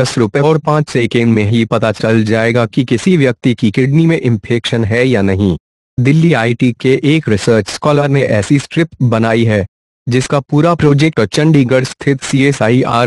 दस रुपए और पाँच सेकेंड में ही पता चल जाएगा कि किसी व्यक्ति की किडनी में इंफेक्शन है या नहीं दिल्ली आईटी के एक रिसर्च स्कॉलर ने ऐसी स्ट्रिप बनाई है जिसका पूरा प्रोजेक्ट चंडीगढ़ स्थित सी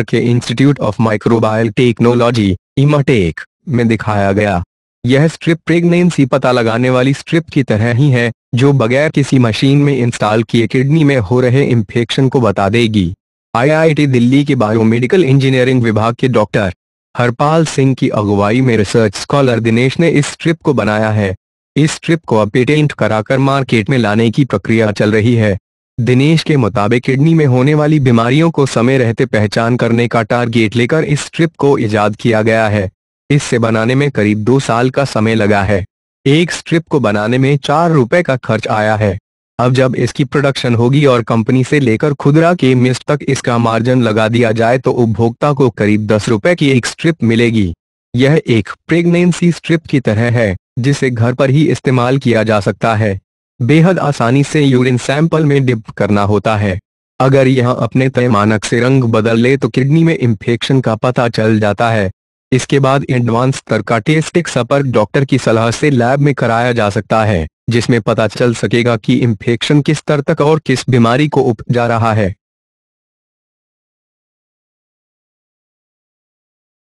के institute of microbial technology IMTECH में दिखाया गया यह स्ट्रिप प्रेगनेंसी पता लगाने वाली स्ट्रिप की तरह ही है जो बगैर किसी मशीन में इंस्टॉल किए किडनी में हो रहे इन्फेक्शन को बता देगी आईआईटी दिल्ली के बायोमेडिकल इंजीनियरिंग विभाग के डॉक्टर हरपाल सिंह की अगुवाई में रिसर्च स्कॉलर दिनेश ने इस ट्रिप को बनाया है इस ट्रिप को अपेटेंट कराकर मार्केट में लाने की प्रक्रिया चल रही है दिनेश के मुताबिक किडनी में होने वाली बीमारियों को समय रहते पहचान करने का टारगेट लेकर इस ट्रिप को ईजाद किया गया है इससे बनाने में करीब दो साल का समय लगा है एक स्ट्रिप को बनाने में चार रुपए का खर्च आया है अब जब इसकी प्रोडक्शन होगी और कंपनी से लेकर खुदरा के मिस्ट तक इसका मार्जिन लगा दिया जाए तो उपभोक्ता को करीब दस रुपए की एक स्ट्रिप मिलेगी यह एक प्रेगनेंसी स्ट्रिप की तरह है जिसे घर पर ही इस्तेमाल किया जा सकता है बेहद आसानी से यूरिन सैंपल में डिप करना होता है अगर यह अपने तय मानक से रंग बदल ले तो किडनी में इंफेक्शन का पता चल जाता है इसके बाद एडवांस स्तर का सपर डॉक्टर की सलाह से लैब में कराया जा सकता है जिसमें पता चल सकेगा कि इन्फेक्शन किस स्तर तक और किस बीमारी को उपजा रहा है